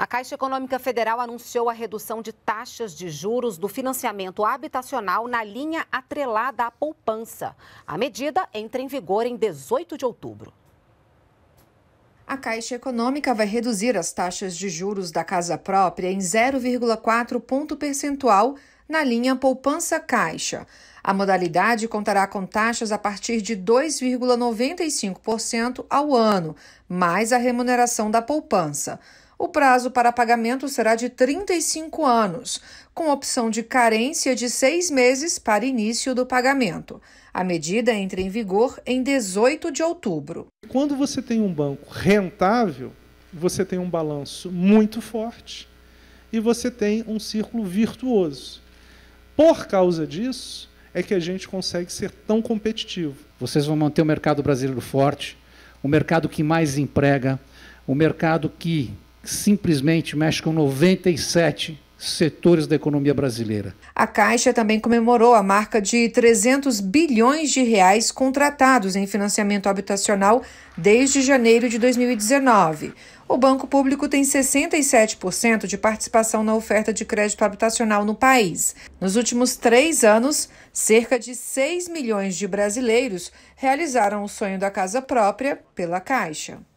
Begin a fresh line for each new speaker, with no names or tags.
A Caixa Econômica Federal anunciou a redução de taxas de juros do financiamento habitacional na linha atrelada à poupança. A medida entra em vigor em 18 de outubro.
A Caixa Econômica vai reduzir as taxas de juros da casa própria em 0,4 ponto percentual na linha Poupança Caixa. A modalidade contará com taxas a partir de 2,95% ao ano, mais a remuneração da poupança. O prazo para pagamento será de 35 anos, com opção de carência de seis meses para início do pagamento. A medida entra em vigor em
18 de outubro. Quando você tem um banco rentável, você tem um balanço muito forte e você tem um círculo virtuoso. Por causa disso, é que a gente consegue ser tão competitivo.
Vocês vão manter o mercado brasileiro forte, o mercado que mais emprega, o mercado que simplesmente mexe com 97 setores da economia brasileira. A
Caixa também comemorou a marca de 300 bilhões de reais contratados em financiamento habitacional desde janeiro de 2019. O Banco Público tem 67% de participação na oferta de crédito habitacional no país. Nos últimos três anos, cerca de 6 milhões de brasileiros realizaram o sonho da casa própria pela Caixa.